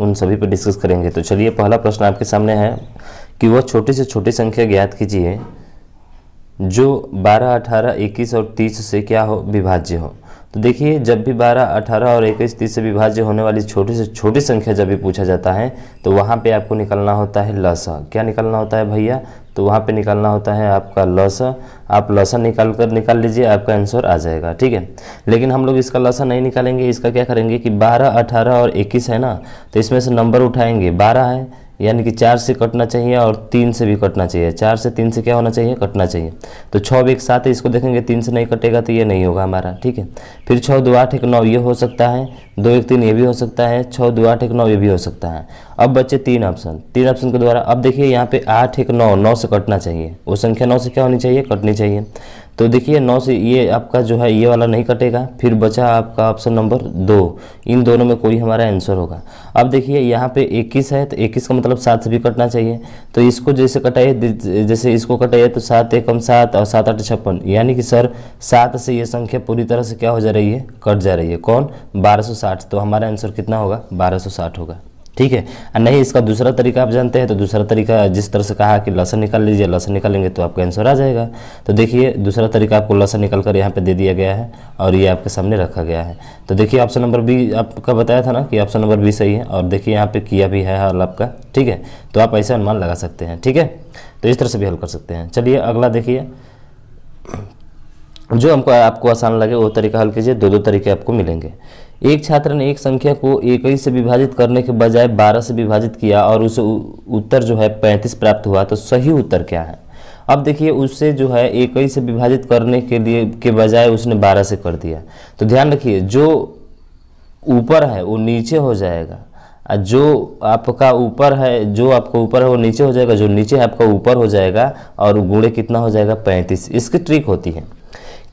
उन सभी पर डिस्कस करेंगे तो चलिए पहला प्रश्न आपके सामने है कि वह छोटी से छोटी संख्या ज्ञात कीजिए जो 12, 18, 21 और 30 से क्या हो विभाज्य हो तो देखिए जब भी 12, 18 और 21, 30 से विभाज्य होने वाली छोटी से छोटी संख्या जब भी पूछा जाता है तो वहाँ पे आपको निकलना होता है लसा क्या निकलना होता है भैया तो वहाँ पे निकालना होता है आपका लसा आप लसा निकाल कर निकाल लीजिए आपका आंसर आ जाएगा ठीक है लेकिन हम लोग इसका लसा नहीं निकालेंगे इसका क्या करेंगे कि बारह अठारह और इक्कीस है ना तो इसमें से नंबर उठाएंगे बारह है यानी कि चार से कटना चाहिए और तीन से भी कटना चाहिए चार से तीन से क्या होना चाहिए कटना चाहिए तो छः भी एक साथ है इसको देखेंगे तीन से नहीं कटेगा तो ये नहीं होगा हमारा ठीक है फिर छः दो आठ एक नौ ये हो सकता है दो एक तीन ये भी हो सकता है छः दो आठ एक नौ ये भी हो सकता है अब बच्चे तीन ऑप्शन तीन ऑप्शन के द्वारा अब देखिए यहाँ पे आठ एक नौ नौ से कटना चाहिए वो संख्या नौ से क्या होनी चाहिए कटनी चाहिए तो देखिए नौ से ये आपका जो है ये वाला नहीं कटेगा फिर बचा आपका ऑप्शन नंबर दो इन दोनों में कोई हमारा आंसर होगा अब देखिए यहाँ पे इक्कीस है तो इक्कीस का मतलब सात से भी कटना चाहिए तो इसको जैसे कटाइए जैसे इसको कटाइए तो सात एकम सात और सात आठ छप्पन यानी कि सर सात से ये संख्या पूरी तरह से क्या हो जा रही है कट जा रही है कौन बारह तो हमारा आंसर कितना होगा बारह होगा ठीक है नहीं इसका दूसरा तरीका आप जानते हैं तो दूसरा तरीका जिस तरह से कहा कि लसन निकाल लीजिए लसन निकालेंगे तो आपका आंसर आ जाएगा तो देखिए दूसरा तरीका आपको लसन निकाल कर यहाँ पर दे दिया गया है और ये आपके सामने रखा गया है तो देखिए ऑप्शन नंबर बी आपका बताया था ना कि ऑप्शन नंबर बी सही है और देखिए यहाँ पर किया भी है हल आपका ठीक है तो आप ऐसे अनुमान लगा सकते हैं ठीक है तो इस तरह से भी हल कर सकते हैं चलिए अगला देखिए जो हमको आपको आसान लगे वो तरीका हल कीजिए दो दो तरीके आपको मिलेंगे एक छात्र ने एक संख्या को इक्कीस से विभाजित करने के बजाय बारह से विभाजित किया और उसे उत्तर जो है पैंतीस प्राप्त हुआ तो सही उत्तर क्या है अब देखिए उससे जो है इक्कीस से विभाजित करने के लिए के बजाय उसने बारह से कर दिया तो ध्यान रखिए जो ऊपर है वो नीचे हो जाएगा जो आपका ऊपर है जो आपका ऊपर है वो नीचे हो जाएगा जो नीचे है आपका ऊपर हो जाएगा और गुणे कितना हो जाएगा पैंतीस इसकी ट्रिक होती है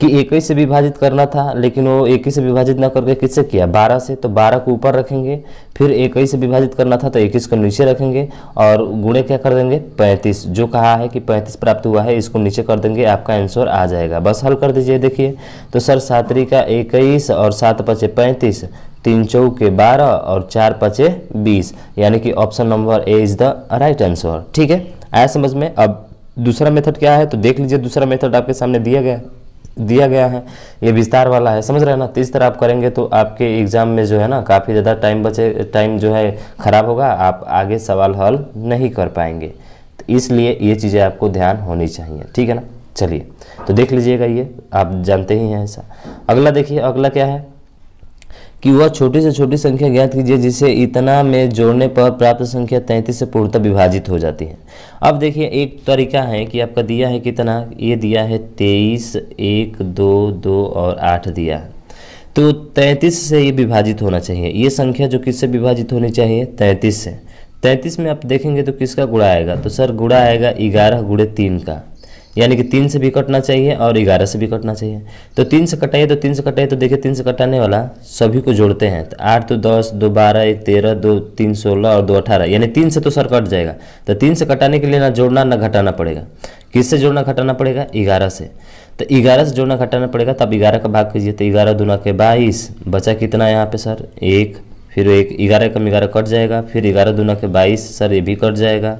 कि इक्कीस से विभाजित करना था लेकिन वो इक्कीस से विभाजित ना करके किससे किया बारह से तो बारह को ऊपर रखेंगे फिर इक्कीस से विभाजित करना था तो इक्कीस को नीचे रखेंगे और गुणे क्या कर देंगे पैंतीस जो कहा है कि पैंतीस प्राप्त हुआ है इसको नीचे कर देंगे आपका आंसर आ जाएगा बस हल कर दीजिए देखिए तो सर सातरी का इक्कीस और सात पचे पैंतीस तीन चौ के बारह और चार पचे बीस यानी कि option number A is the right answer ठीक है आया समझ में अब दूसरा मेथड क्या है तो देख लीजिए दूसरा मेथड आपके सामने दिया गया है दिया गया है ये विस्तार वाला है समझ रहे हैं ना तो इस तरह आप करेंगे तो आपके एग्ज़ाम में जो है ना काफ़ी ज़्यादा टाइम बचे टाइम जो है ख़राब होगा आप आगे सवाल हल नहीं कर पाएंगे तो इसलिए ये चीज़ें आपको ध्यान होनी चाहिए ठीक है ना चलिए तो देख लीजिएगा ये आप जानते ही हैं ऐसा अगला देखिए अगला क्या है कि वह छोटी से छोटी संख्या ज्ञात कीजिए जिसे इतना में जोड़ने पर प्राप्त संख्या तैंतीस से पूर्णतः विभाजित हो जाती है अब देखिए एक तरीका है कि आपका दिया है कितना ये दिया है तेईस एक दो दो और आठ दिया है तो तैंतीस से ये विभाजित होना चाहिए ये संख्या जो किससे विभाजित होनी चाहिए तैंतीस से तैंतीस में आप देखेंगे तो किसका गुड़ा आएगा तो सर गुड़ा आएगा ग्यारह गुड़े तीन का यानी कि तीन से भी कटना चाहिए और ग्यारह से भी कटना चाहिए तो तीन से कटाइए तो तीन से कटाइए तो देखिए तीन से कटाने वाला सभी को जोड़ते हैं तो आठ तो दस दो बारह एक तेरह दो तीन सोलह और दो अठारह यानी तीन से तो सर कट जाएगा तो तीन से कटाने के लिए ना जोड़ना ना घटाना पड़ेगा किससे जोड़ना घटाना पड़ेगा ग्यारह से तो ग्यारह से जोड़ना घटाना पड़ेगा तब ग्यारह का भाग कीजिए तो ग्यारह दुना के बाईस बचा कितना यहाँ पे सर एक फिर एक ग्यारह कम ग्यारह कट जाएगा फिर ग्यारह दुना के बाईस सर ये भी कट जाएगा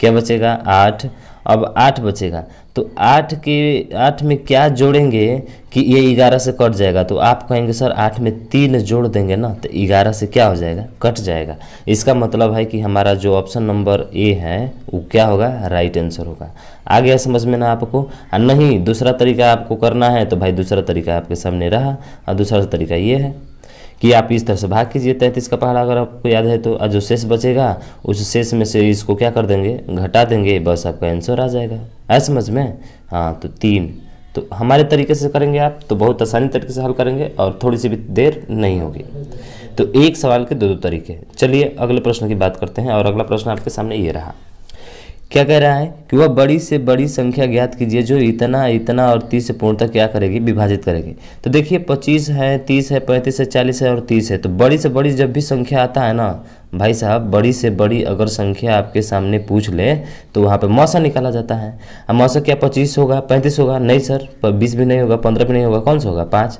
क्या बचेगा आठ अब आठ बचेगा तो आठ के आठ में क्या जोड़ेंगे कि ये ग्यारह से कट जाएगा तो आप कहेंगे सर आठ में तीन जोड़ देंगे ना तो ग्यारह से क्या हो जाएगा कट जाएगा इसका मतलब है कि हमारा जो ऑप्शन नंबर ए है वो क्या होगा राइट आंसर होगा आ गया समझ में ना आपको आ नहीं दूसरा तरीका आपको करना है तो भाई दूसरा तरीका आपके सामने रहा और दूसरा तरीका ये है कि आप इस तरह से भाग कीजिए तैंतीस का पहाड़ा अगर आपको याद है तो जो शेष बचेगा उस शेष में से इसको क्या कर देंगे घटा देंगे बस आपका आंसर आ जाएगा है समझ में हाँ तो तीन तो हमारे तरीके से करेंगे आप तो बहुत आसानी तरीके से हल करेंगे और थोड़ी सी भी देर नहीं होगी तो एक सवाल के दो दो तरीके चलिए अगले प्रश्न की बात करते हैं और अगला प्रश्न आपके सामने ये रहा क्या कह रहा है कि वह बड़ी से बड़ी संख्या ज्ञात कीजिए जो इतना इतना और तीस से पूर्णतः क्या करेगी विभाजित करेगी तो देखिए पच्चीस है तीस है पैंतीस है चालीस है और तीस है तो बड़ी से बड़ी जब भी संख्या आता है ना भाई साहब बड़ी से बड़ी अगर संख्या आपके सामने पूछ ले तो वहाँ पे मौसा निकाला जाता है अब मौसा क्या पच्चीस होगा पैंतीस होगा नहीं सर बीस भी नहीं होगा पंद्रह भी नहीं होगा कौन सा होगा पाँच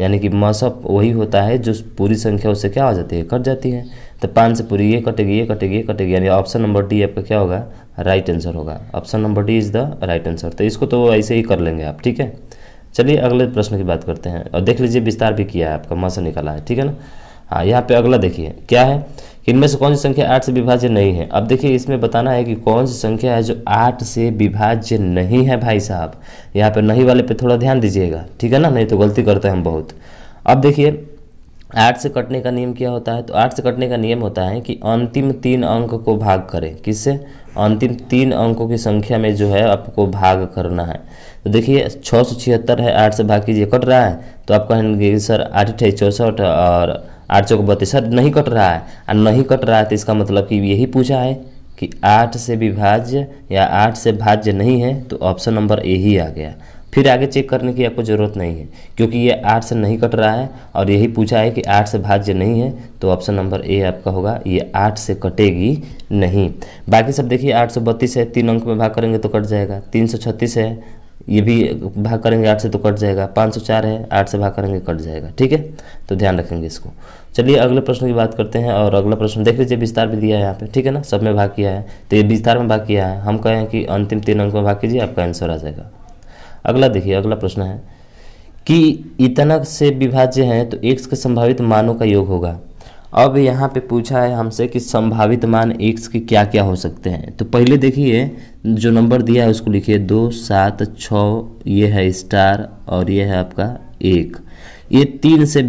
यानी कि मसअप वही होता है जो पूरी संख्या उससे क्या हो जाती है कट जाती है तो पाँच से पूरी ये कटेगी ये कटेगी ये कटेगी यानी ऑप्शन नंबर डी आपका क्या होगा राइट आंसर होगा option number D is the right answer तो इसको तो ऐसे ही कर लेंगे आप ठीक है चलिए अगले प्रश्न की बात करते हैं और देख लीजिए विस्तार भी किया है आपका मस निकाला है ठीक है ना हाँ यहाँ पे अगला देखिए क्या है इनमें से कौन सी संख्या आठ से विभाज्य नहीं है अब देखिए इसमें बताना है कि कौन सी संख्या है जो आठ से विभाज्य नहीं है भाई साहब यहाँ पर नहीं वाले पे थोड़ा ध्यान दीजिएगा ठीक है ना नहीं तो गलती करते हैं हम बहुत अब देखिए आठ से कटने का नियम क्या होता है तो आठ से कटने का नियम होता है कि अंतिम तीन अंक को भाग करें किससे अंतिम तीन अंकों की संख्या में जो है आपको भाग करना है तो देखिए छः सौ छिहत्तर है आठ से भाग कीजिए कट रहा है तो आप कहेंगे सर आठ अठाई चौंसठ और आठ चौक बत्तीस नहीं कट रहा है और नहीं कट रहा है तो इसका मतलब कि यही पूछा है कि आठ से विभाज्य या आठ से भाज्य नहीं है तो ऑप्शन नंबर ए ही आ गया फिर आगे चेक करने की आपको ज़रूरत नहीं है क्योंकि ये आठ से नहीं कट रहा है और यही पूछा है कि आठ से भाज्य नहीं है तो ऑप्शन नंबर ए आपका होगा ये आठ से कटेगी नहीं बाकी सब देखिए आठ सौ बत्तीस है तीन अंक में भाग करेंगे तो कट जाएगा तीन सौ छत्तीस है ये भी भाग करेंगे आठ से तो कट जाएगा पाँच सौ चार है आठ से भाग करेंगे कट जाएगा ठीक है तो ध्यान रखेंगे इसको चलिए अगले प्रश्न की बात करते हैं और अगला प्रश्न देख लीजिए विस्तार भी दिया है यहाँ पे ठीक है ना सब में भाग किया है तो ये विस्तार में भाग किया है हम कहें कि अंतिम तीन अंक में भाग कीजिए आपका आंसर आ जाएगा अगला देखिए अगला प्रश्न है कि इतना से विभाज्य हैं तो एक्स के संभावित मानों का योग होगा अब यहाँ पे पूछा है हमसे कि संभावित मान एक्स के क्या क्या हो सकते हैं तो पहले देखिए जो नंबर दिया है उसको लिखिए दो सात छः ये है स्टार और ये है आपका एक ये तीन से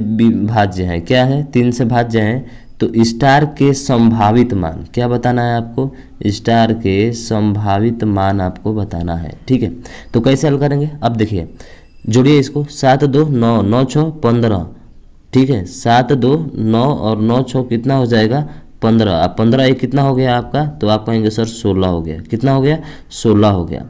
भाज्य हैं क्या है तीन से भाज्य हैं तो स्टार के संभावित मान क्या बताना है आपको स्टार के संभावित मान आपको बताना है ठीक है तो कैसे हल करेंगे अब देखिए जोड़िए इसको सात दो नौ नौ छः पंद्रह ठीक है सात दो नौ और नौ छः कितना हो जाएगा पंद्रह अब पंद्रह एक कितना हो गया आपका तो आप कहेंगे सर सोलह हो गया कितना हो गया सोलह हो गया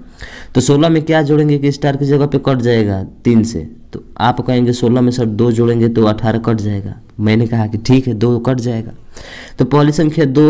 तो सोलह में क्या जोड़ेंगे कि स्टार की जगह पे कट जाएगा तीन से तो आप कहेंगे सोलह में सर दो जोड़ेंगे तो अठारह कट जाएगा मैंने कहा कि ठीक है दो कट जाएगा तो पहली संख्या दो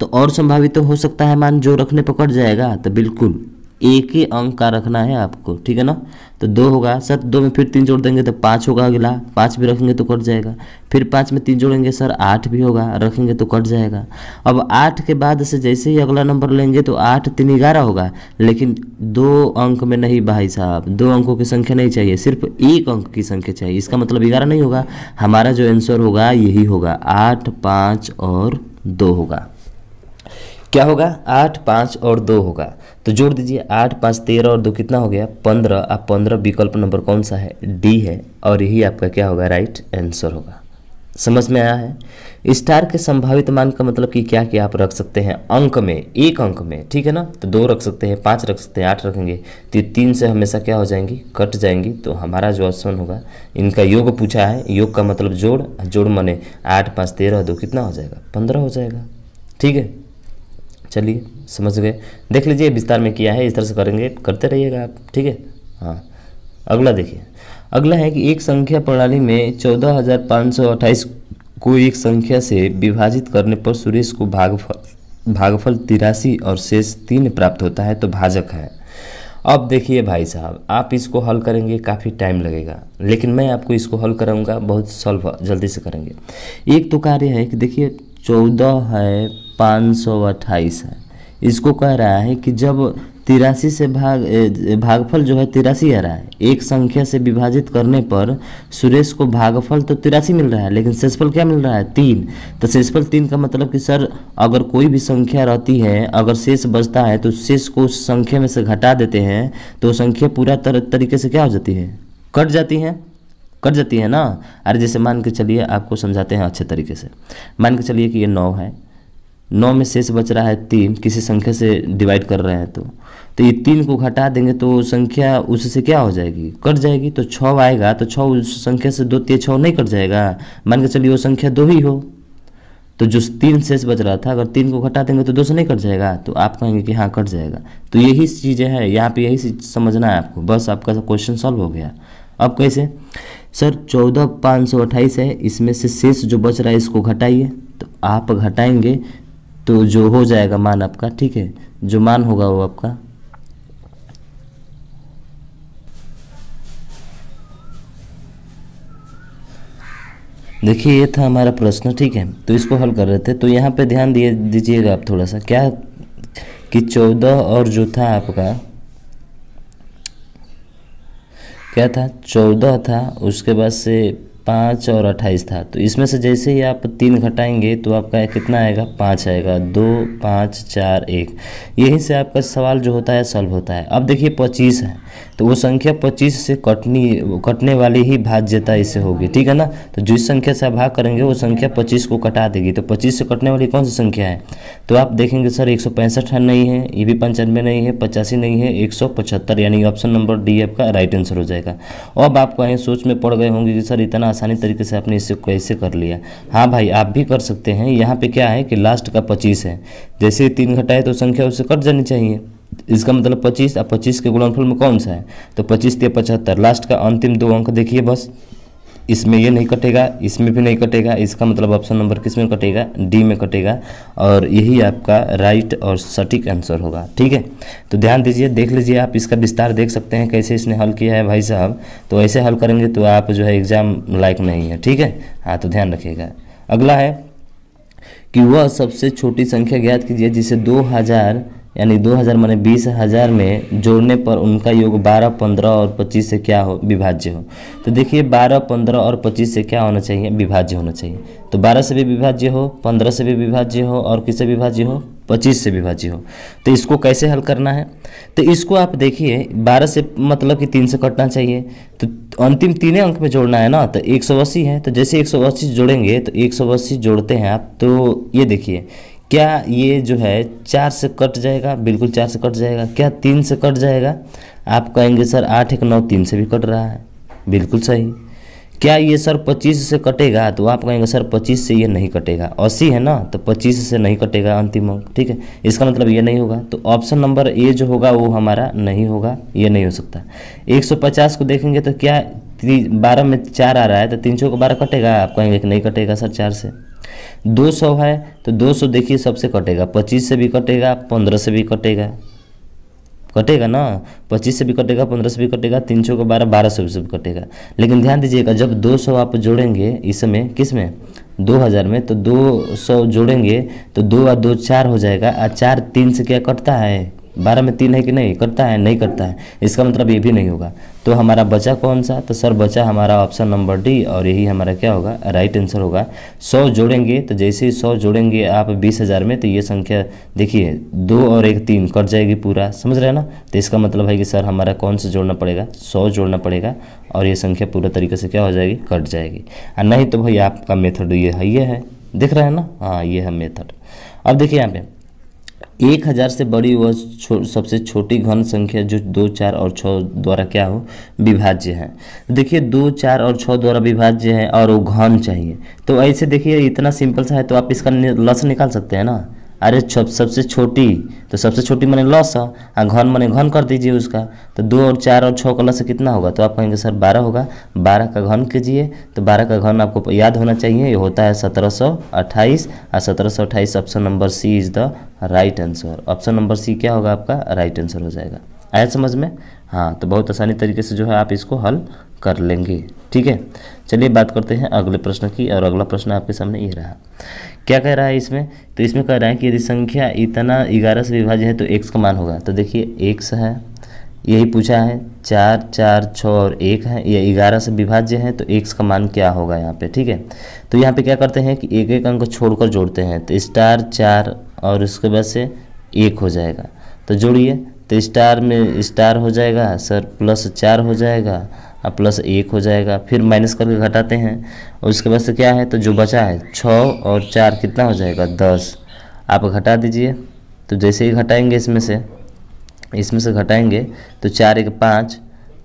तो और संभावित तो हो सकता है मान जो रखने पर कट जाएगा तो बिल्कुल एक ही अंक का रखना है आपको ठीक है ना तो दो होगा सर दो में फिर तीन जोड़ देंगे तो पाँच होगा अगला पाँच भी रखेंगे तो कट जाएगा फिर पाँच में तीन जोड़ेंगे सर आठ भी होगा रखेंगे तो कट जाएगा अब आठ के बाद से जैसे ही अगला नंबर लेंगे तो आठ तीन ग्यारह होगा लेकिन दो अंक में नहीं भाई साहब दो अंकों की संख्या नहीं चाहिए सिर्फ एक अंक की संख्या चाहिए इसका मतलब ग्यारह नहीं होगा हमारा जो आंसर होगा यही होगा आठ पाँच और दो होगा क्या होगा आठ पाँच और दो होगा तो जोड़ दीजिए आठ पाँच तेरह और दो कितना हो गया पंद्रह आप पंद्रह विकल्प नंबर कौन सा है डी है और यही आपका क्या होगा राइट आंसर होगा समझ में आया है स्टार के संभावित मान का मतलब कि क्या क्या आप रख सकते हैं अंक में एक अंक में ठीक है ना तो दो रख सकते हैं पाँच रख सकते हैं आठ रखेंगे तो तीन से हमेशा क्या हो जाएंगी कट जाएंगी तो हमारा जो ऑप्शन होगा इनका योग पूछा है योग का मतलब जोड़ जोड़ मने आठ पाँच तेरह दो कितना हो जाएगा पंद्रह हो जाएगा ठीक है चलिए समझ गए देख लीजिए विस्तार में किया है इस तरह से करेंगे करते रहिएगा आप ठीक है हाँ अगला देखिए अगला है कि एक संख्या प्रणाली में चौदह हज़ार पाँच सौ अट्ठाईस को एक संख्या से विभाजित करने पर सुरेश को भागफल भागफल तिरासी और शेष तीन प्राप्त होता है तो भाजक है अब देखिए भाई साहब आप इसको हल करेंगे काफ़ी टाइम लगेगा लेकिन मैं आपको इसको हल कराऊंगा बहुत सॉल्व जल्दी से करेंगे एक तो कार्य है कि देखिए चौदह है पाँच सौ अट्ठाईस है इसको कह रहा है कि जब तिरासी से भाग भागफल जो है तिरासी आ रहा है एक संख्या से विभाजित करने पर सुरेश को भागफल तो तिरासी मिल रहा है लेकिन शेषफल क्या मिल रहा है तीन तो शेषफल तीन का मतलब कि सर अगर कोई भी संख्या रहती है अगर शेष बचता है तो शेष को उस संख्या में से घटा देते हैं तो संख्या पूरा तर, तरीके से क्या हो जाती है कट जाती है कट जाती है ना अरे जैसे मान के चलिए आपको समझाते हैं अच्छे तरीके से मान के चलिए कि ये नौ है नौ में शेष बच रहा है तीन किसी संख्या से डिवाइड कर रहे हैं तो तो ये तीन को घटा देंगे तो संख्या उससे क्या हो जाएगी कट जाएगी तो छः आएगा तो छः उस संख्या से दो तीन छः नहीं कट जाएगा मान के चलिए वो संख्या दो ही हो तो जो तीन शेष बच रहा था अगर तीन को घटा देंगे तो दो से नहीं कट जाएगा तो आप कहेंगे कि हाँ कट जाएगा तो यही चीज़ें है यहाँ पे यही समझना है आपको बस आपका क्वेश्चन सॉल्व हो गया अब कैसे सर चौदह पाँच सौ अट्ठाईस है इसमें से शेष जो बच रहा है इसको घटाइए तो आप घटाएंगे तो जो हो जाएगा मान आपका ठीक है जो मान होगा वो आपका देखिए ये था हमारा प्रश्न ठीक है तो इसको हल कर रहे थे तो यहाँ पे ध्यान दिए दीजिएगा आप थोड़ा सा क्या कि चौदह और जो था आपका क्या था चौदह था उसके बाद से पाँच और अट्ठाईस था तो इसमें से जैसे ही आप तीन घटाएंगे तो आपका कितना आएगा पाँच आएगा दो पाँच चार एक यहीं से आपका सवाल जो होता है सॉल्व होता है अब देखिए पच्चीस है तो वो संख्या पच्चीस से कटनी कटने वाली ही भाज्यता इसे होगी ठीक है ना तो जिस संख्या से आप भाग करेंगे वो संख्या पच्चीस को कटा देगी तो पच्चीस से कटने वाली कौन सी संख्या है तो आप देखेंगे सर एक है नहीं है ये भी पंचानवे नहीं है पचासी नहीं है एक यानी ऑप्शन नंबर डी आपका राइट आंसर हो जाएगा अब आप कहीं सोच में पड़ गए होंगे कि सर इतना आसानी तरीके से आपने इसे कैसे कर लिया हाँ भाई आप भी कर सकते हैं यहाँ पे क्या है कि लास्ट का पच्चीस है जैसे तीन घटाए तो संख्या उसे कट जानी चाहिए इसका मतलब पच्चीस और पच्चीस के गुणनफल में कौन सा है तो पच्चीस ते पचहत्तर लास्ट का अंतिम दो अंक देखिए बस इसमें ये नहीं कटेगा इसमें भी नहीं कटेगा इसका मतलब ऑप्शन नंबर किस में कटेगा डी में कटेगा और यही आपका राइट और सटीक आंसर होगा ठीक है तो ध्यान दीजिए देख लीजिए आप इसका विस्तार देख सकते हैं कैसे इसने हल किया है भाई साहब तो ऐसे हल करेंगे तो आप जो है एग्ज़ाम लायक नहीं है ठीक है हाँ तो ध्यान रखिएगा अगला है कि वह सबसे छोटी संख्या ज्ञात कीजिए जिसे दो हज़ार यानी 2000 माने बीस हज़ार में जोड़ने पर उनका योग 12, 15 और 25 से क्या हो विभाज्य हो तो देखिए 12, 15 और 25 से क्या होना चाहिए विभाज्य होना चाहिए तो 12 से भी विभाज्य हो 15 से भी विभाज्य हो और किससे विभाज्य हो 25 से विभाज्य हो तो इसको कैसे हल करना है तो इसको आप देखिए 12 से मतलब कि तीन से कटना चाहिए तो अंतिम तीन अंक में जोड़ना है ना तो एक है तो जैसे एक जोड़ेंगे तो एक जोड़ते हैं आप तो ये देखिए क्या ये जो है चार से कट जाएगा बिल्कुल चार से कट जाएगा क्या तीन से कट जाएगा आप कहेंगे सर आठ एक नौ तीन से भी कट रहा है बिल्कुल सही क्या ये सर पच्चीस से कटेगा तो आप कहेंगे सर पच्चीस से ये नहीं कटेगा अस्सी है ना तो पच्चीस से नहीं कटेगा अंतिम अंक ठीक है इसका मतलब ये नहीं होगा तो ऑप्शन नंबर ए जो होगा वो हमारा नहीं होगा ये नहीं हो सकता पचास को देखेंगे तो क्या बारह में चार आ रहा है तो तीन सौ को बारह कटेगा आप कहेंगे कि नहीं कटेगा सर चार से दो सौ है तो दो सौ देखिए सबसे कटेगा पच्चीस से भी कटेगा पंद्रह से भी कटेगा कटेगा ना पच्चीस से भी कटेगा पंद्रह से भी कटेगा तीन सौ का बारह बारह सौ से भी कटेगा लेकिन ध्यान दीजिएगा जब दो सौ आप जोड़ेंगे इसमें किस में दो हज़ार में तो दो सौ जोड़ेंगे तो दो और दो चार हो जाएगा और चार तीन से क्या कटता है बारह में तीन है कि नहीं करता है नहीं करता है इसका मतलब ये भी नहीं होगा तो हमारा बचा कौन सा तो सर बचा हमारा ऑप्शन नंबर डी और यही हमारा क्या होगा राइट आंसर होगा सौ जोड़ेंगे तो जैसे ही सौ जोड़ेंगे आप बीस हज़ार में तो ये संख्या देखिए दो और एक तीन कट जाएगी पूरा समझ रहे हैं ना तो इसका मतलब है कि सर हमारा कौन सा जोड़ना पड़ेगा सौ जोड़ना पड़ेगा और ये संख्या पूरा तरीके से क्या हो जाएगी कट जाएगी और नहीं तो भाई आपका मेथड ये है ये है दिख रहा है ना हाँ ये है मेथड अब देखिए यहाँ पे एक हज़ार से बड़ी वह छो, सबसे छोटी घन संख्या जो दो चार और छः द्वारा क्या हो विभाज्य है देखिए दो चार और छः द्वारा विभाज्य है और वो घन चाहिए तो ऐसे देखिए इतना सिंपल सा है तो आप इसका लस निकाल सकते हैं ना अरे सबसे छोटी तो सबसे छोटी मैंने लॉस आ घन मैंने घन कर दीजिए उसका तो दो और चार और छः का लॉस कितना होगा तो आप कहेंगे सर बारह होगा बारह का घन कीजिए तो बारह का घन आपको याद होना चाहिए ये होता है सत्रह सौ अट्ठाईस और सत्रह सौ अट्ठाईस option number C is the right answer option number C क्या होगा आपका राइट आंसर हो जाएगा आया समझ में हाँ तो बहुत आसानी तरीके से जो है आप इसको हल कर लेंगे ठीक है चलिए बात करते हैं अगले प्रश्न की और अगला प्रश्न आपके सामने ये रहा क्या कह रहा है इसमें तो इसमें कह रहा है कि यदि संख्या इतना ग्यारह से विभाज्य है तो एक्स का मान होगा तो देखिए एक्स है यही पूछा है चार चार छः और एक है या ग्यारह से विभाज्य है तो एक्स का मान क्या होगा यहाँ पे ठीक है तो यहाँ पे क्या करते हैं कि एक एक अंक छोड़कर जोड़ते हैं तो स्टार चार और उसके बाद से एक हो जाएगा तो जोड़िए तो स्टार में स्टार हो जाएगा सर प्लस चार हो जाएगा और प्लस एक हो जाएगा फिर माइनस करके घटाते हैं और उसके बाद से क्या है तो जो बचा है छः और चार कितना हो जाएगा दस आप घटा दीजिए तो जैसे ही घटाएंगे इसमें से इसमें से घटाएंगे तो चार एक पाँच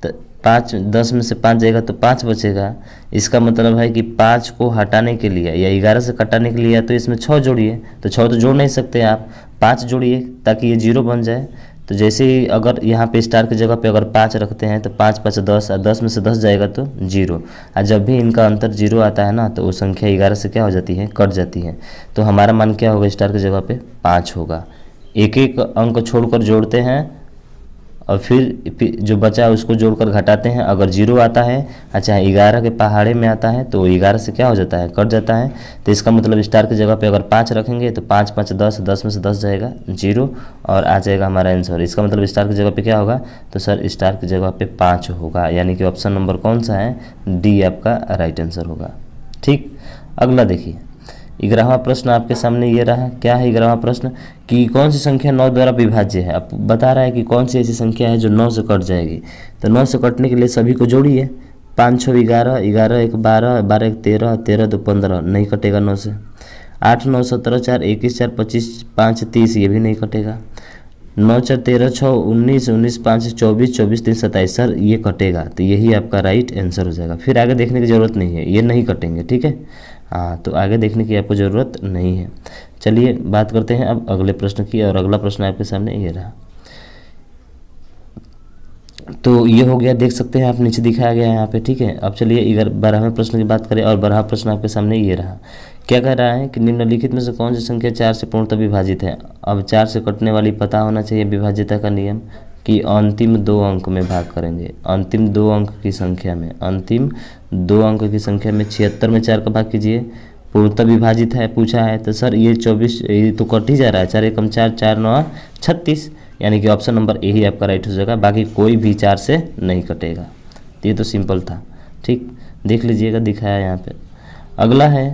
तो पाँच दस में से पाँच जाएगा तो पाँच बचेगा इसका मतलब है कि पाँच को हटाने के लिए या ग्यारह से कटाने के लिए तो इसमें छः जोड़िए तो छः तो जोड़ नहीं सकते आप पाँच जोड़िए ताकि ये जीरो बन जाए तो जैसे ही अगर यहाँ पे स्टार की जगह पे अगर पाँच रखते हैं तो पाँच पाँच दस और दस में से दस जाएगा तो जीरो और जब भी इनका अंतर जीरो आता है ना तो वो संख्या ग्यारह से क्या हो जाती है कट जाती है तो हमारा मान क्या होगा स्टार की जगह पे पाँच होगा एक एक अंक छोड़कर जोड़ते हैं और फिर, जो बचा है उसको जोड़कर घटाते हैं अगर जीरो आता है अच्छा ग्यारह के पहाड़े में आता है तो ग्यारह से क्या हो जाता है कट जाता है तो इसका मतलब स्टार की जगह पे अगर पाँच रखेंगे तो पाँच पाँच दस दस में से दस जाएगा जीरो और आ जाएगा हमारा आंसर इसका मतलब स्टार की जगह पे क्या होगा तो सर स्टार की जगह पर पाँच होगा यानी कि ऑप्शन नंबर कौन सा है डी आपका राइट आंसर होगा ठीक अगला देखिए ग्यारहवा प्रश्न आपके सामने ये रहा क्या है ग्यारहवा प्रश्न कि कौन सी संख्या नौ द्वारा विभाज्य है अब बता रहा है कि कौन सी ऐसी संख्या है जो नौ से कट जाएगी तो नौ से कटने के लिए सभी को जोड़िए पाँच छः ग्यारह ग्यारह एक बारह बारह एक तेरह तेरह दो पंद्रह नहीं कटेगा नौ से आठ नौ सत्रह चार इक्कीस चार पच्चीस पाँच तीस ये भी नहीं कटेगा नौ चार तेरह छः उन्नीस उन्नीस पाँच चौबीस चौबीस तीन सत्ताईस सर ये कटेगा तो यही आपका राइट आंसर हो जाएगा फिर आगे देखने की ज़रूरत नहीं है ये नहीं कटेंगे ठीक है हाँ तो आगे देखने की आपको ज़रूरत नहीं है चलिए बात करते हैं अब अगले प्रश्न की और अगला प्रश्न आपके सामने ये रहा तो ये हो गया देख सकते हैं आप नीचे दिखाया गया है यहाँ पे ठीक है अब चलिए अगर बारहवें प्रश्न की बात करें और बारहवा प्रश्न आपके सामने ये रहा क्या कह रहा है कि निम्नलिखित में से कौन सी संख्या चार से पूर्णतः विभाजित है अब चार से कटने वाली पता होना चाहिए विभाज्यता का नियम कि अंतिम दो अंक में भाग करेंगे अंतिम दो अंक की संख्या में अंतिम दो अंक की संख्या में छिहत्तर में चार का भाग कीजिए पूर्णतः विभाजित है पूछा है तो सर ये चौबीस ये तो कट ही जा रहा है चार एकम चार चार नौ छत्तीस यानी कि ऑप्शन नंबर ए ही आपका राइट हो जाएगा बाकी कोई भी चार से नहीं कटेगा तो ये तो सिंपल था ठीक देख लीजिएगा दिखाया यहाँ पे अगला है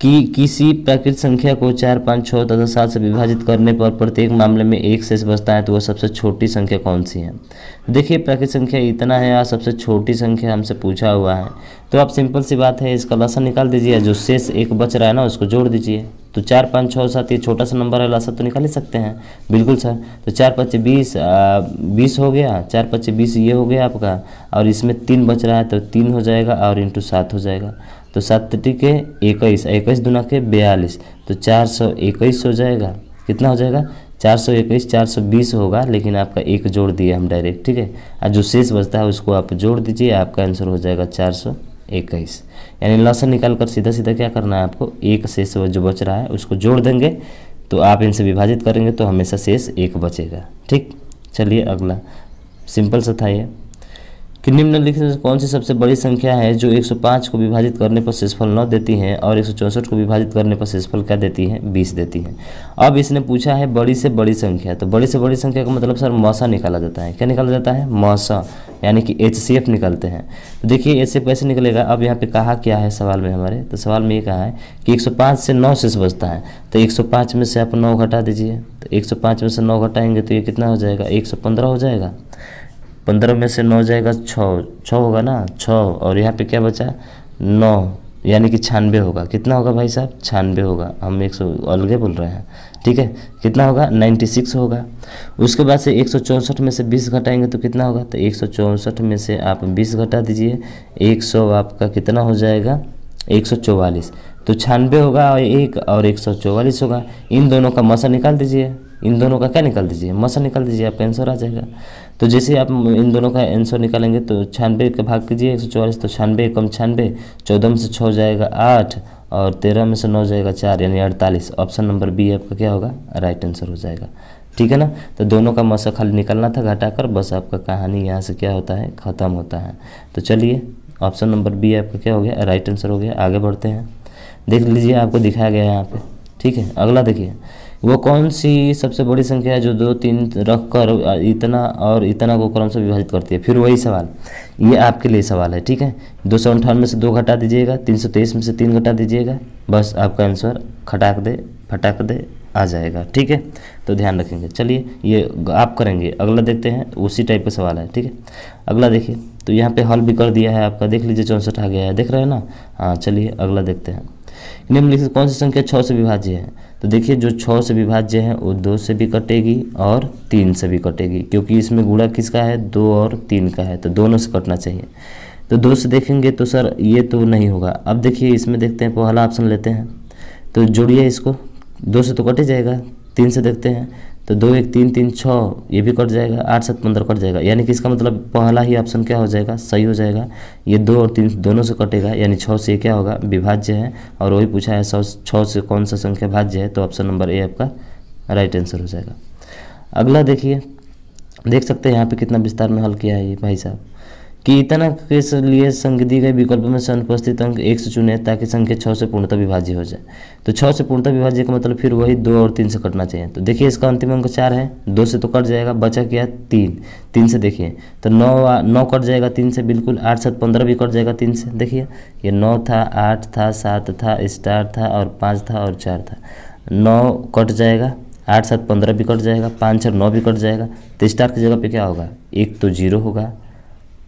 कि किसी प्राकृत संख्या को चार पाँच छः तथा सात से विभाजित करने पर प्रत्येक मामले में एक शेष बचता है तो वह सबसे छोटी संख्या कौन सी है देखिए प्राकृत संख्या इतना है और सबसे छोटी संख्या हमसे पूछा हुआ है तो आप सिंपल सी बात है इसका लसन निकाल दीजिए जो शेष एक बच रहा है ना उसको जोड़ दीजिए तो चार पाँच छः सात ये छोटा सा नंबर है लसन तो निकाल ही सकते हैं बिल्कुल सर तो चार पाँच बीस बीस हो गया चार पच्चीस बीस ये हो गया आपका और इसमें तीन बच रहा है तो तीन हो जाएगा और इंटू सात हो जाएगा तो सात के इक्कीस इक्कीस दुना के बयालीस तो चार सौ इक्कीस हो जाएगा कितना हो जाएगा चार सौ इक्कीस चार सौ बीस होगा लेकिन आपका एक जोड़ दिया हम डायरेक्ट ठीक है और जो शेष बचता है उसको आप जोड़ दीजिए आपका आंसर हो जाएगा चार सौ इक्कीस यानी लसन निकाल कर सीधा सीधा क्या करना है आपको एक शेष जो बच रहा है उसको जोड़ देंगे तो आप इनसे विभाजित करेंगे तो हमेशा शेष एक बचेगा ठीक चलिए अगला सिंपल सा था ये कि निम्नलिखित में कौन सी सबसे बड़ी संख्या है जो 105 को विभाजित करने पर शेषफल नौ देती है और एक को विभाजित करने पर शेषफल क्या देती है बीस देती है अब इसने पूछा है बड़ी से बड़ी संख्या तो बड़ी से बड़ी संख्या का मतलब सर मौसा निकाला जाता है क्या निकाला जाता है मौसा यानी कि एच निकलते हैं तो देखिए एच कैसे निकलेगा अब यहाँ पे कहा क्या है सवाल में हमारे तो सवाल में ये कहा है कि 105 से 9 शेष बचता है तो 105 में से आप 9 घटा दीजिए तो 105 में से 9 घटाएंगे तो ये कितना हो जाएगा 115 हो जाएगा पंद्रह में से नौ जाएगा छः छः होगा ना छः और यहाँ पे क्या बचा नौ यानी कि छानबे होगा कितना होगा भाई साहब छानबे होगा हम एक सौ अलगे बोल रहे हैं ठीक है कितना होगा नाइन्टी सिक्स होगा उसके बाद से एक सौ चौंसठ में से बीस घटाएंगे तो कितना होगा तो एक सौ चौंसठ में से आप बीस घटा दीजिए एक सौ आपका कितना हो जाएगा एक सौ चौवालीस तो छानबे होगा और एक और एक सौ चौवालीस होगा इन दोनों का मसा निकाल दीजिए इन दोनों का क्या निकाल दीजिए मसा निकाल दीजिए आपका आंसर आ जाएगा तो जैसे आप इन दोनों का आंसर निकालेंगे तो छानबे का भाग कीजिए एक सौ चौवालीस तो छानबे कम छानबे चौदह में से छः हो जाएगा आठ और तेरह में से नौ जाएगा चार यानी अड़तालीस ऑप्शन नंबर बी आपका क्या होगा राइट आंसर हो जाएगा ठीक है ना तो दोनों का मसा खाली निकलना था घटाकर बस आपका कहानी यहाँ से क्या होता है ख़त्म होता है तो चलिए ऑप्शन नंबर बी आपका क्या हो गया राइट आंसर हो गया आगे बढ़ते हैं देख लीजिए आपको दिखाया गया है यहाँ पे ठीक है अगला देखिए वो कौन सी सबसे बड़ी संख्या है जो दो तीन रख कर इतना और इतना को क्रम से विभाजित करती है फिर वही सवाल ये आपके लिए सवाल है ठीक है दो सौ अंठानवे से दो घटा दीजिएगा तीन सौ तेईस में से तीन घटा दीजिएगा बस आपका आंसर खटाक दे फटाक दे आ जाएगा ठीक है तो ध्यान रखेंगे चलिए ये आप करेंगे अगला देखते हैं उसी टाइप का सवाल है ठीक है अगला देखिए तो यहाँ पे हल भी कर दिया है आपका देख लीजिए चौंसठ आ गया है देख रहे हैं ना हाँ चलिए अगला देखते हैं निम्नलिखित कौन सी संख्या छः से विभाज्य है तो देखिए जो छः से विभाज्य है वो दो से भी कटेगी और तीन से भी कटेगी क्योंकि इसमें गुड़ा किसका है दो और तीन का है तो दोनों से कटना चाहिए तो दो से देखेंगे तो सर ये तो नहीं होगा अब देखिए इसमें देखते हैं पहला ऑप्शन लेते हैं तो जोड़िए इसको दो से तो कटे जाएगा तीन से देखते हैं तो दो एक तीन तीन छः ये भी कट जाएगा आठ सात पंद्रह कट जाएगा यानी कि इसका मतलब पहला ही ऑप्शन क्या हो जाएगा सही हो जाएगा ये दो और तीन दोनों से कटेगा यानी छः से क्या होगा विभाज्य है और वही पूछा है सौ छः से कौन सा संख्या भाज्य है तो ऑप्शन नंबर ए आपका राइट आंसर हो जाएगा अगला देखिए देख सकते हैं यहाँ पे कितना विस्तार में हल किया है ये भाई साहब कि इतना के लिए संघ दिए गए विकल्प में से अनुपस्थित अंक एक से चुने ताकि संख्या छः से पूर्णतः विभाज्य हो जाए तो छः से पूर्णतः विभाज्य का मतलब फिर वही दो और तीन से कटना चाहिए तो देखिए इसका अंतिम अंक चार है दो से तो कट जाएगा बचा क्या तीन तीन से देखिए तो नौ नौ कट जाएगा तीन से बिल्कुल आठ सात पंद्रह भी कट जाएगा तीन से देखिए ये नौ था आठ था सात था स्टार था और पाँच था और चार था नौ कट जाएगा आठ सात पंद्रह भी कट जाएगा पाँच और नौ भी कट जाएगा तो स्टार की जगह पे क्या होगा एक तो जीरो होगा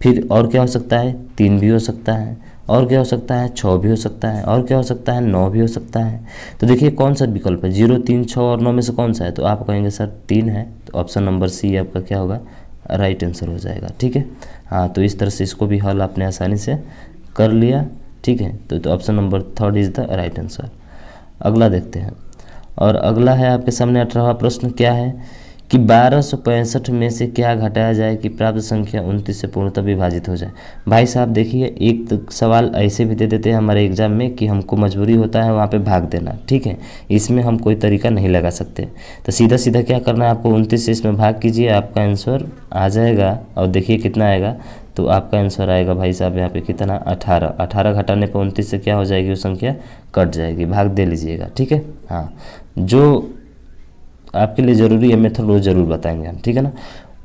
फिर और क्या हो सकता है तीन भी हो सकता है और क्या हो सकता है छः भी हो सकता है और क्या हो सकता है नौ भी हो सकता है तो देखिए कौन सा विकल्प है जीरो तीन छः और नौ में से कौन सा है तो आप कहेंगे सर तीन है तो ऑप्शन नंबर सी आपका क्या होगा राइट आंसर हो जाएगा ठीक है हाँ तो इस तरह से इसको भी हल आपने आसानी से कर लिया ठीक है तो, तो option number third is the right answer अगला देखते हैं और अगला है आपके सामने अठारहवा प्रश्न क्या है कि बारह में से क्या घटाया जाए कि प्राप्त संख्या उनतीस से पूर्णतः विभाजित हो जाए भाई साहब देखिए एक तो सवाल ऐसे भी दे देते हैं हमारे एग्ज़ाम में कि हमको मजबूरी होता है वहाँ पे भाग देना ठीक है इसमें हम कोई तरीका नहीं लगा सकते तो सीधा सीधा क्या करना है आपको उनतीस से इसमें भाग कीजिए आपका आंसर आ जाएगा और देखिए कितना आएगा तो आपका आंसर आएगा भाई साहब यहाँ पे कितना अठारह अठारह घटाने पर उनतीस से क्या हो जाएगी वो संख्या कट जाएगी भाग दे लीजिएगा ठीक है हाँ जो आपके लिए ज़रूरी है मेथड वो ज़रूर बताएंगे हम ठीक है ना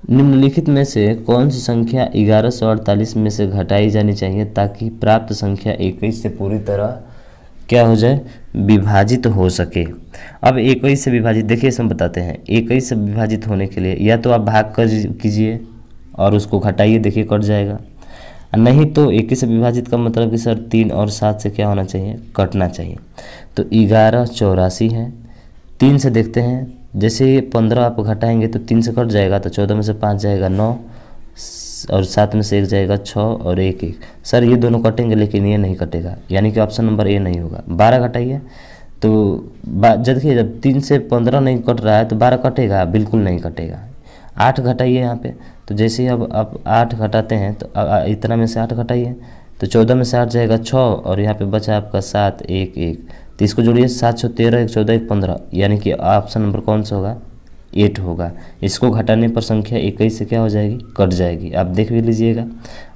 निम्नलिखित में से कौन सी संख्या ग्यारह सौ अड़तालीस में से घटाई जानी चाहिए ताकि प्राप्त संख्या इक्कीस से पूरी तरह क्या हो जाए विभाजित हो सके अब इक्कीस से विभाजित देखिए इसमें बताते हैं इक्कीस से विभाजित होने के लिए या तो आप भाग कर कीजिए और उसको घटाइए देखिए कट जाएगा नहीं तो इक्कीस से विभाजित का मतलब कि सर तीन और सात से क्या होना चाहिए कटना चाहिए तो ग्यारह चौरासी है तीन से देखते हैं जैसे पंद्रह आप घटाएंगे तो तीन से कट जाएगा तो चौदह में से पाँच जाएगा नौ और सात में से एक जाएगा छः और एक एक सर ये दोनों कटेंगे लेकिन ये नहीं कटेगा यानी कि ऑप्शन नंबर ए नहीं होगा बारह घटाइए तो देखिए जब तीन से पंद्रह नहीं कट रहा है तो बारह कटेगा बिल्कुल नहीं कटेगा आठ घटाइए यहाँ पे तो जैसे ही अब आप आठ घटाते हैं तो इतना में से आठ घटाइए तो चौदह में से आठ जाएगा छः और यहाँ पे बचा आपका सात एक एक तो इसको जोड़िए सात सौ तेरह एक चौदह एक पंद्रह यानी कि ऑप्शन नंबर कौन सा होगा एट होगा इसको घटाने पर संख्या इक्कीस से क्या हो जाएगी कट जाएगी आप देख भी लीजिएगा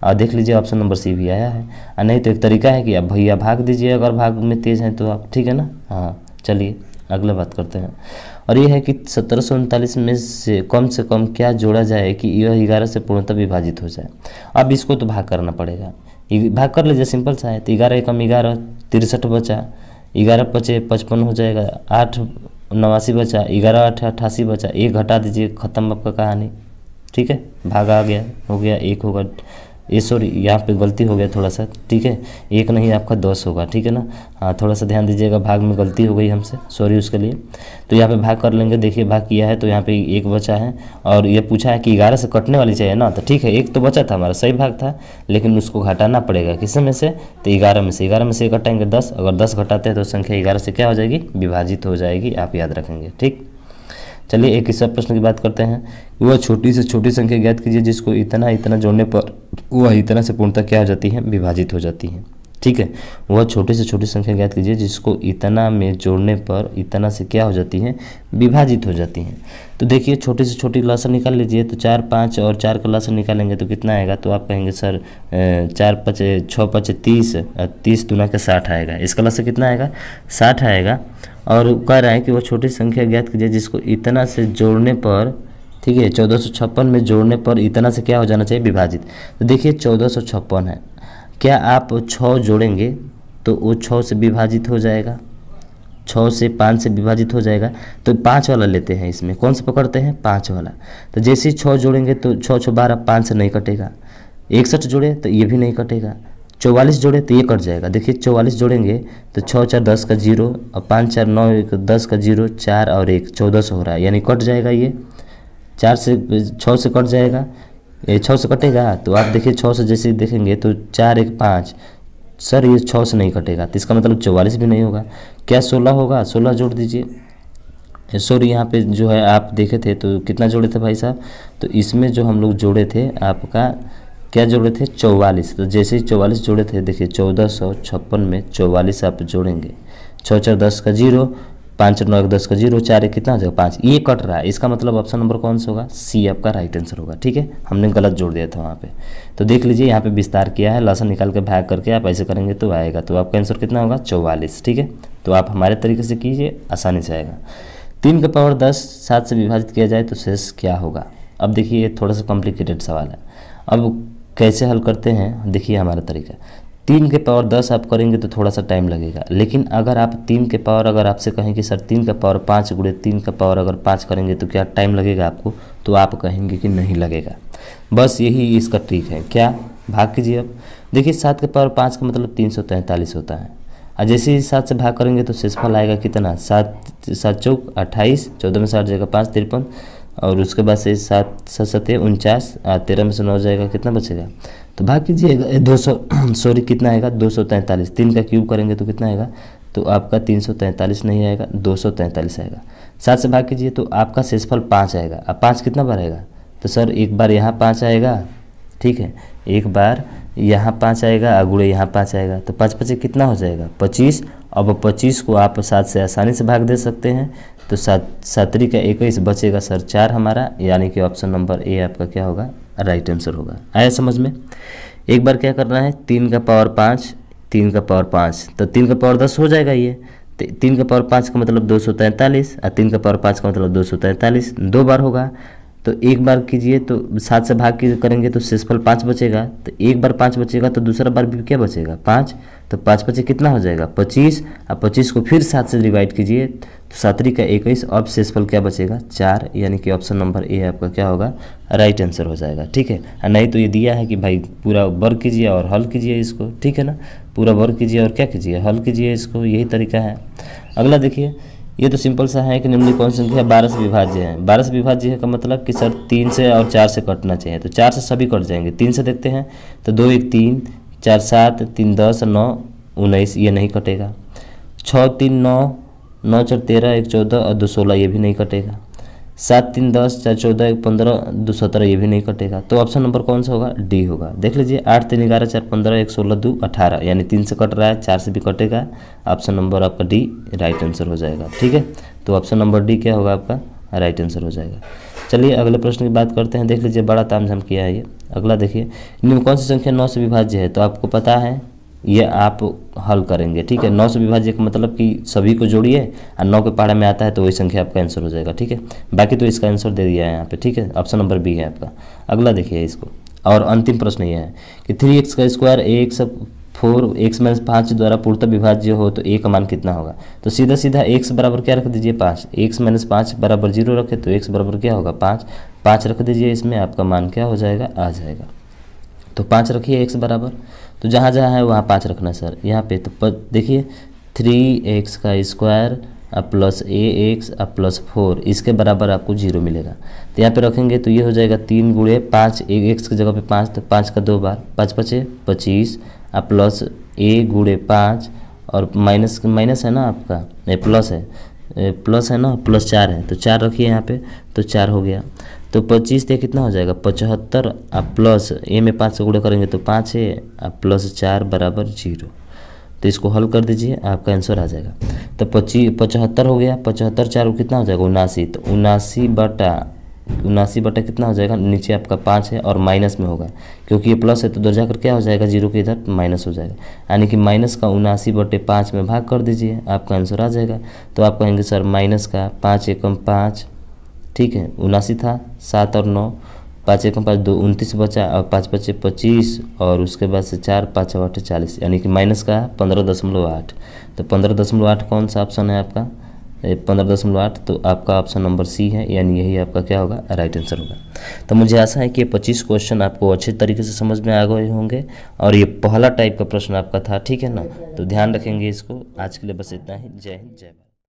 और देख लीजिए ऑप्शन नंबर सी भी आया है और नहीं तो एक तरीका है कि आप भैया भाग दीजिए अगर भाग में तेज़ हैं तो आप ठीक है ना हाँ चलिए अगला बात करते हैं और यह है कि सत्रह में से कम से कम क्या जोड़ा जाए कि यह ग्यारह से पूर्णतः विभाजित हो जाए अब इसको तो भाग करना पड़ेगा भाग कर लीजिए सिंपल सा है तो ग्यारह एकम ग्यारह तिरसठ बचा ग्यारह पचे पचपन हो जाएगा आठ नवासी बचा ग्यारह आठ अट्ठासी बचा एक घटा दीजिए ख़त्म आपका कहानी ठीक है भागा आ गया हो गया एक होगा ये सॉरी यहाँ पे गलती हो गया थोड़ा सा ठीक है एक नहीं आपका दस होगा ठीक है ना हाँ थोड़ा सा ध्यान दीजिएगा भाग में गलती हो गई हमसे सॉरी उसके लिए तो यहाँ पे भाग कर लेंगे देखिए भाग किया है तो यहाँ पे एक बचा है और ये पूछा है कि ग्यारह से कटने वाली चाहिए ना तो ठीक है एक तो बचा था हमारा सही भाग था लेकिन उसको घटाना पड़ेगा किस में से तो ग्यारह में से ग्यारह में से कटाएंगे दस अगर दस घटाते हैं तो संख्या ग्यारह से क्या हो जाएगी विभाजित हो जाएगी आप याद रखेंगे ठीक चलिए एक हिसाब प्रश्न की बात करते हैं वह छोटी से छोटी संख्या ज्ञात कीजिए जिसको इतना इतना जोड़ने पर वह इतना से पूर्णतः क्या हो जाती है विभाजित हो जाती है ठीक है वह छोटी से छोटी संख्या ज्ञात कीजिए जिसको इतना में जोड़ने पर इतना से क्या हो जाती है विभाजित हो जाती है तो देखिए छोटे से छोटी लसन निकाल लीजिए तो चार पाँच और चार का लसन निकालेंगे तो कितना आएगा तो आप कहेंगे सर चार पचे छः पचे तीस तीस दुना के साठ आएगा इसका लसन कितना आएगा साठ आएगा और कह रहा है कि वह छोटी संख्या ज्ञात कीजिए जिसको इतना से जोड़ने पर ठीक है चौदह में जोड़ने पर इतना से क्या हो जाना चाहिए विभाजित तो देखिए चौदह है क्या आप छः जोड़ेंगे तो वो छः से विभाजित हो जाएगा छः से पाँच से विभाजित हो जाएगा तो पाँच वाला लेते हैं इसमें कौन से पकड़ते हैं पाँच वाला तो जैसे ही छः जोड़ेंगे तो छः छः बारह पाँच से नहीं कटेगा इकसठ जोड़े तो ये भी नहीं कटेगा चौवालीस जोड़े तो ये कट जाएगा देखिए चौवालीस जोड़ेंगे तो छः चार दस का जीरो और पाँच चार नौ एक दस का जीरो चार और एक चौदह सौ हो रहा है यानी कट जाएगा ये चार से छः से कट जाएगा ये छः से कटेगा तो आप देखिए छः से जैसे देखेंगे तो चार एक पाँच सर ये छः से नहीं कटेगा तो इसका मतलब चौवालीस भी नहीं होगा क्या सोलह होगा सोलह जोड़ दीजिए सॉरी यहाँ पे जो है आप देखे थे तो कितना जोड़े थे भाई साहब तो इसमें जो हम लोग जोड़े थे आपका क्या जोड़े थे चौवालीस तो जैसे ही चौवालीस जोड़े थे देखिए चौदह सौ छप्पन में चौवालीस आप जोड़ेंगे छः चार दस का जीरो पाँच नौ एक दस का जीरो चार एक कितना हो जाएगा पाँच ये कट रहा है इसका मतलब ऑप्शन नंबर कौन सा होगा सी आपका राइट आंसर होगा ठीक है हमने गलत जोड़ दिया था वहाँ पे तो देख लीजिए यहाँ पे विस्तार किया है लसन निकाल के भाग करके आप ऐसे करेंगे तो आएगा तो आपका आंसर कितना होगा चौवालीस ठीक है तो आप हमारे तरीके से कीजिए आसानी से आएगा तीन का पावर दस सात से विभाजित किया जाए तो शेष क्या होगा अब देखिए थोड़ा सा कॉम्प्लिकेटेड सवाल है अब कैसे हल करते हैं देखिए हमारा तरीका तीन के पावर दस आप करेंगे तो थोड़ा सा टाइम लगेगा लेकिन अगर आप तीन के पावर अगर आपसे कहें कि सर तीन का पावर पाँच गुड़े तीन का पावर अगर पाँच करेंगे तो क्या टाइम लगेगा आपको तो आप कहेंगे कि नहीं लगेगा बस यही इसका ट्रिक है क्या भाग कीजिए अब देखिए सात के पावर पाँच का मतलब तीन सौ तैंतालीस होता है और जैसे ही सात से भाग करेंगे तो शेषफल आएगा कितना सात सात चौक अट्ठाईस चौदह में साठ जगह पाँच तिरपन और उसके बाद से सात सात सत्य उनचास तेरह में से नौ जाएगा कितना बचेगा तो भाग कीजिएगा दो सौ सॉरी कितना आएगा दो सौ तैंतालीस तीन का क्यूब करेंगे तो कितना आएगा तो आपका तीन सौ तैंतालीस नहीं आएगा दो सौ तैंतालीस आएगा सात से भाग कीजिए तो आपका शेषफल पाँच आएगा अब पाँच कितना बार आएगा तो सर एक बार यहाँ पाँच आएगा ठीक है एक बार यहाँ पाँच आएगा अगुड़े यहाँ पाँच आएगा तो पाँच पच्चीस कितना हो जाएगा पच्चीस अब पच्चीस को आप सात से आसानी से भाग दे सकते हैं तो सात सातरी का इक्कीस बचेगा सर चार हमारा यानी कि ऑप्शन नंबर ए आपका क्या होगा राइट आंसर होगा आया समझ में एक बार क्या करना है तीन का पावर पाँच तीन का पावर पाँच तो तीन का पावर दस हो जाएगा ये तीन का पावर पाँच का मतलब दो सौ तैंतालीस और तीन का पावर पाँच का मतलब दो सौ तैंतालीस दो बार होगा तो एक बार कीजिए तो सात से भाग की करेंगे तो शेषफल पाँच बचेगा तो एक बार पाँच बचेगा तो दूसरा बार भी क्या बचेगा पाँच तो पाँच बचे कितना हो जाएगा पच्चीस और पच्चीस को फिर सात से डिवाइड कीजिए तो सातरी का इक्कीस और शेषफल क्या बचेगा चार यानी कि ऑप्शन नंबर ए आपका क्या होगा राइट आंसर हो जाएगा ठीक है और नहीं तो ये दिया है कि भाई पूरा वर्क कीजिए और हल कीजिए इसको ठीक है ना पूरा वर्क कीजिए और क्या कीजिए हल कीजिए इसको यही तरीका है अगला देखिए ये तो सिंपल सा है कि निम्नलिखित कौन सी संख्या बारह से विभाज्य है बारह से विभाज्य का मतलब कि सर तीन से और चार से कटना चाहिए तो चार से सभी कट जाएंगे तीन से देखते हैं तो दो एक तीन चार सात तीन दस नौ उन्नीस ये नहीं कटेगा छः तीन नौ नौ चार तेरह एक चौदह और दो सोलह ये भी नहीं कटेगा सात तीन दस चार चौदह एक पंद्रह दो सत्रह ये भी नहीं कटेगा तो ऑप्शन नंबर कौन सा होगा डी होगा देख लीजिए आठ तीन ग्यारह चार पंद्रह एक सोलह दो अठारह यानी तीन से कट रहा है चार से भी कटेगा ऑप्शन नंबर आपका डी राइट आंसर हो जाएगा ठीक है तो ऑप्शन नंबर डी क्या होगा आपका राइट आंसर हो जाएगा चलिए अगले प्रश्न की बात करते हैं देख लीजिए बड़ा तामझाम किया है ये अगला देखिए निम्न कौन सी संख्या नौ से विभाज्य है तो आपको पता है ये आप हल करेंगे ठीक है नौ से विभाज्य का मतलब कि सभी को जोड़िए और नौ के पहाड़ में आता है तो वही संख्या आपका आंसर हो जाएगा ठीक है बाकी तो इसका आंसर दे दिया है यहाँ पे ठीक है ऑप्शन नंबर बी है आपका अगला देखिए इसको और अंतिम प्रश्न ये है कि थ्री एक्स का square X four X minus पाँच द्वारा पूर्णतः विभाज्य हो तो ए का मान कितना होगा तो सीधा सीधा एक्स बराबर क्या रख दीजिए पाँच एक्स माइनस पाँच बराबर जीरो रखे तो एक्स बराबर क्या होगा पाँच पाँच रख दीजिए इसमें आपका मान क्या हो जाएगा आ जाएगा तो पाँच रखिए एक्स बराबर तो जहाँ जहाँ है वहाँ पाँच रखना सर यहाँ पे तो देखिए थ्री एक्स का स्क्वायर प्लस ए एक्स और प्लस फोर इसके बराबर आपको जीरो मिलेगा तो यहाँ पे रखेंगे तो ये हो जाएगा तीन गुड़े पाँच एक एक्स की जगह पे पाँच तो पाँच का दो बार पाँच पचे पच्चीस और प्लस ए गुड़े पाँच और माइनस माइनस है ना आपका ए, प्लस है प्लस है ना प्लस चार है तो चार रखिए यहाँ पे तो चार हो गया तो पच्चीस से कितना हो जाएगा पचहत्तर आ प्लस ए में पाँच से गुड़ा करेंगे तो पाँच है आ प्लस चार बराबर जीरो तो इसको हल कर दीजिए आपका आंसर आ जाएगा तो पच्चीस पचहत्तर हो गया पचहत्तर चार कितना हो जाएगा उनासी तो उनासी बटा उनासी बटा कितना हो जाएगा नीचे आपका पाँच है और माइनस में होगा क्योंकि ये प्लस है तो उधर जाकर क्या हो जाएगा जीरो के इधर माइनस हो जाएगा यानी कि माइनस का उनासी बटे पाँच में भाग कर दीजिए आपका आंसर आ जाएगा तो आप कहेंगे सर माइनस का पाँच एकम पाँच ठीक है उनासी था सात और नौ पाँच एक पाँच दो उनतीस बचा और पाँच पच्चे पच्चीस और उसके बाद से चार पाँच आठ चालीस यानी कि माइनस का पंद्रह दशमलव आठ तो पंद्रह दशमलव आठ कौन सा ऑप्शन है आपका पंद्रह दशमलव आठ तो आपका ऑप्शन नंबर सी है यानी यही आपका क्या होगा राइट आंसर होगा तो मुझे आशा है कि ये पच्चीस क्वेश्चन आपको अच्छे तरीके से समझ में आ गए होंगे और ये पहला टाइप का प्रश्न आपका था ठीक है ना तो ध्यान रखेंगे इसको आज के लिए बस इतना ही जय हिंद जय